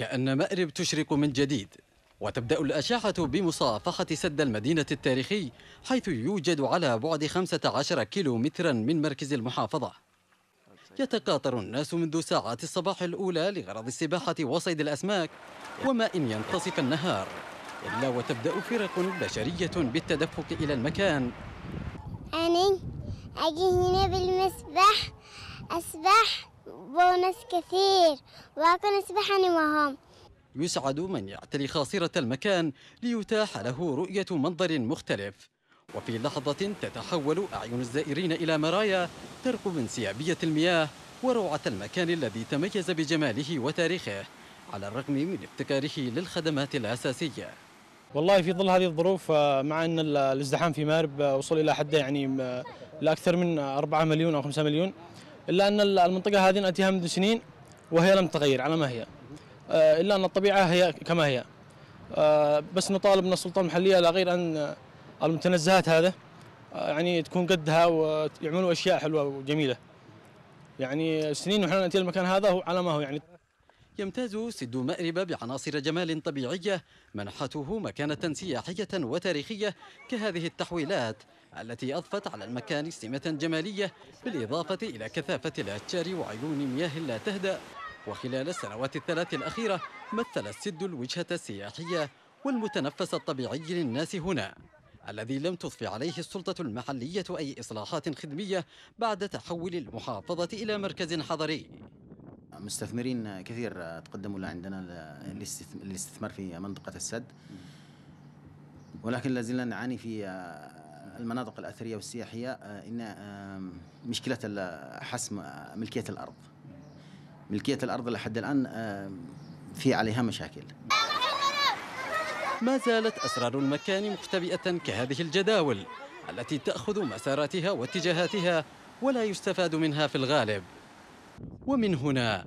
كأن مأرب تشرق من جديد وتبدأ الأشعة بمصافحة سد المدينة التاريخي حيث يوجد على بعد 15 كيلومترا من مركز المحافظة يتقاطر الناس منذ ساعات الصباح الأولى لغرض السباحة وصيد الأسماك وما إن ينتصف النهار إلا وتبدأ فرق بشرية بالتدفق إلى المكان أنا أجي هنا بالمسبح ناس كثير وأكون أسبحني معهم يسعد من يعتلي خاصرة المكان ليتاح له رؤية منظر مختلف وفي لحظة تتحول أعين الزائرين إلى مرايا ترقب انسيابية المياه وروعة المكان الذي تميز بجماله وتاريخه على الرغم من ابتكاره للخدمات الأساسية والله في ظل هذه الظروف آه، مع أن الازدحام في مارب آه، وصل إلى حد يعني آه، لأكثر من 4 مليون أو 5 مليون الا ان المنطقه هذه ناتيها منذ سنين وهي لم تتغير على ما هي آه، الا ان الطبيعه هي كما هي آه، بس نطالب من السلطه المحليه لا غير ان المتنزهات هذا آه، يعني تكون قدها ويعملوا اشياء حلوه وجميله يعني سنين ونحن ناتي المكان هذا على ما هو يعني يمتاز سد مأرب بعناصر جمال طبيعية منحته مكانة سياحية وتاريخية كهذه التحويلات التي أضفت على المكان سمة جمالية بالإضافة إلى كثافة الأشجار وعيون مياه لا تهدأ وخلال السنوات الثلاث الأخيرة مثل السد الوجهة السياحية والمتنفس الطبيعي للناس هنا الذي لم تضف عليه السلطة المحلية أي إصلاحات خدمية بعد تحول المحافظة إلى مركز حضري مستثمرين كثير تقدموا عندنا للاستثمار في منطقة السد ولكن لازلنا نعاني في المناطق الاثريه والسياحيه آه، ان مشكله حسم آه، ملكيه الارض ملكيه الارض لحد الان في عليها مشاكل ما زالت اسرار المكان مختبئه كهذه الجداول التي تاخذ مساراتها واتجاهاتها ولا يستفاد منها في الغالب ومن هنا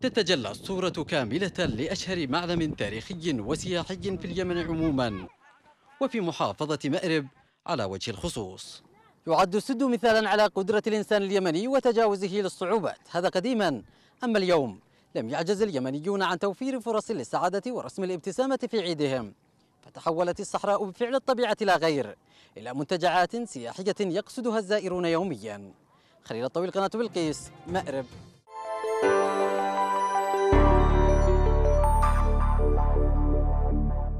تتجلى الصورة كاملة لأشهر معلم تاريخي وسياحي في اليمن عموما وفي محافظة مأرب على وجه الخصوص يعد السد مثالا على قدرة الإنسان اليمني وتجاوزه للصعوبات هذا قديما أما اليوم لم يعجز اليمنيون عن توفير فرص للسعادة ورسم الابتسامة في عيدهم فتحولت الصحراء بفعل الطبيعة لا غير إلى منتجعات سياحية يقصدها الزائرون يوميا خليل الطويل قناة بلقيس مأرب